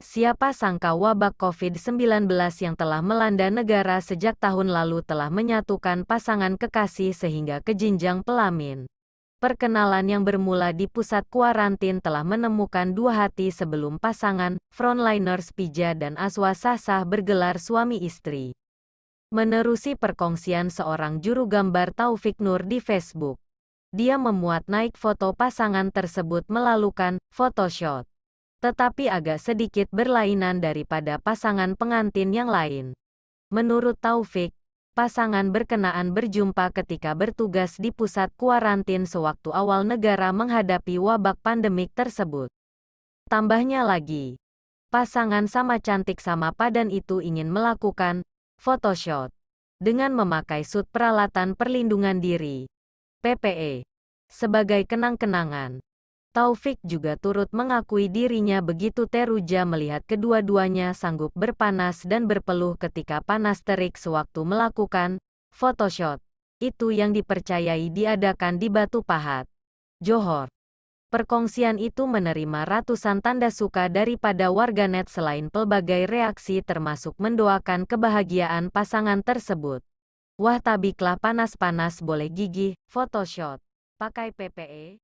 Siapa sangka wabah COVID-19 yang telah melanda negara sejak tahun lalu telah menyatukan pasangan kekasih sehingga ke jenjang pelamin. Perkenalan yang bermula di pusat kuarantin telah menemukan dua hati sebelum pasangan, frontliners Pija dan Aswa Sasah bergelar suami istri. Menerusi perkongsian seorang juru gambar Taufik Nur di Facebook dia memuat naik foto pasangan tersebut melalukan Photoshop. Tetapi agak sedikit berlainan daripada pasangan pengantin yang lain. Menurut Taufik, pasangan berkenaan berjumpa ketika bertugas di pusat kuarantin sewaktu awal negara menghadapi wabak pandemik tersebut. Tambahnya lagi, pasangan sama cantik sama padan itu ingin melakukan Photoshop dengan memakai suit peralatan perlindungan diri. PPE, sebagai kenang-kenangan. Taufik juga turut mengakui dirinya begitu teruja melihat kedua-duanya sanggup berpanas dan berpeluh ketika panas terik sewaktu melakukan photoshoot. Itu yang dipercayai diadakan di Batu Pahat, Johor. Perkongsian itu menerima ratusan tanda suka daripada warganet selain pelbagai reaksi termasuk mendoakan kebahagiaan pasangan tersebut. Wah tabiklah panas-panas boleh gigi. Photoshop. Pakai PPE,